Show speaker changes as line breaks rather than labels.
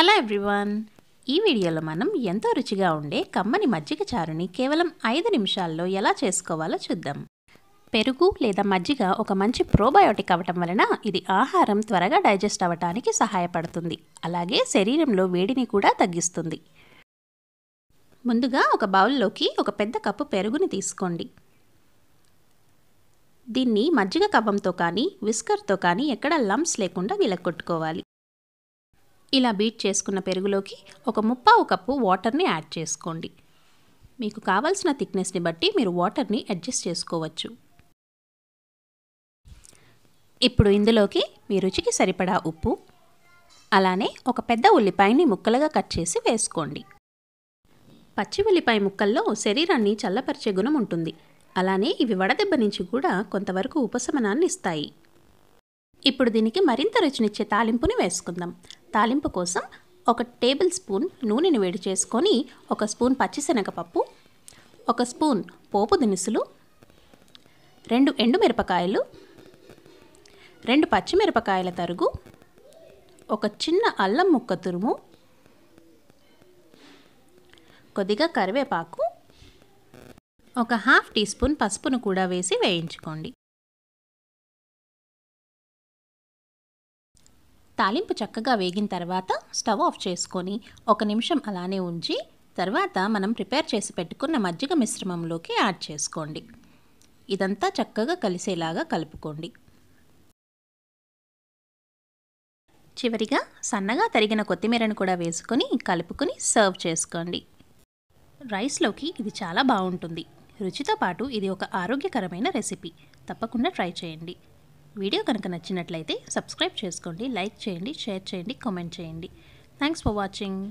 hello everyone ఈ వీడియోలో మనం ఎంతో రుచిగా ఉండే కమ్మని మజ్జిగ చారుని కేవలం ఐదు నిమిషాల్లో ఎలా చేసుకోవాలో చూద్దాం పెరుగు లేదా మజ్జిగ ఒక మంచి ప్రోబయోటిక్ అవటం వలన ఇది ఆహారం త్వరగా డైజెస్ట్ అవ్వటానికి సహాయపడుతుంది అలాగే శరీరంలో వేడిని కూడా తగ్గిస్తుంది ముందుగా ఒక బౌల్లోకి ఒక పెద్ద కప్పు పెరుగుని తీసుకోండి దీన్ని మజ్జిగ కవ్వంతో కానీ విస్కర్తో కానీ ఎక్కడ లంప్స్ లేకుండా విలక్కొట్టుకోవాలి ఇలా బీట్ చేసుకున్న పెరుగులోకి ఒక ముప్పావు కప్పు వాటర్ని యాడ్ చేసుకోండి మీకు కావాల్సిన థిక్నెస్ని బట్టి మీరు వాటర్ని అడ్జస్ట్ చేసుకోవచ్చు ఇప్పుడు ఇందులోకి మీ రుచికి సరిపడా ఉప్పు అలానే ఒక పెద్ద ఉల్లిపాయని ముక్కలుగా కట్ చేసి వేసుకోండి పచ్చి ఉల్లిపాయ ముక్కల్లో శరీరాన్ని చల్లపరిచే గుణం ఉంటుంది అలానే ఇవి వడదెబ్బ నుంచి కూడా కొంతవరకు ఉపశమనాన్ని ఇస్తాయి ఇప్పుడు దీనికి మరింత రుచినిచ్చే తాలింపుని వేసుకుందాం తాలింపు కోసం ఒక టేబుల్ స్పూన్ నూనెను వేడి చేసుకొని ఒక స్పూన్ పచ్చిశనగపప్పు ఒక స్పూన్ పోపు దినుసులు రెండు ఎండుమిరపకాయలు రెండు పచ్చిమిరపకాయల తరుగు ఒక చిన్న అల్లం ముక్క తురుము కొద్దిగా కరివేపాకు ఒక హాఫ్ టీ స్పూన్ పసుపును కూడా వేసి వేయించుకోండి తాలింపు చక్కగా వేగిన తర్వాత స్టవ్ ఆఫ్ చేసుకొని ఒక నిమిషం అలానే ఉంచి తర్వాత మనం ప్రిపేర్ చేసి పెట్టుకున్న మజ్జిగ మిశ్రమంలోకి యాడ్ చేసుకోండి ఇదంతా చక్కగా కలిసేలాగా కలుపుకోండి చివరిగా సన్నగా తరిగిన కొత్తిమీరను కూడా వేసుకొని కలుపుకొని సర్వ్ చేసుకోండి రైస్లోకి ఇది చాలా బాగుంటుంది రుచితో పాటు ఇది ఒక ఆరోగ్యకరమైన రెసిపీ తప్పకుండా ట్రై చేయండి వీడియో కనుక నచ్చినట్లయితే సబ్స్క్రైబ్ చేసుకోండి లైక్ చేయండి షేర్ చేయండి కామెంట్ చేయండి థ్యాంక్స్ ఫర్ వాచింగ్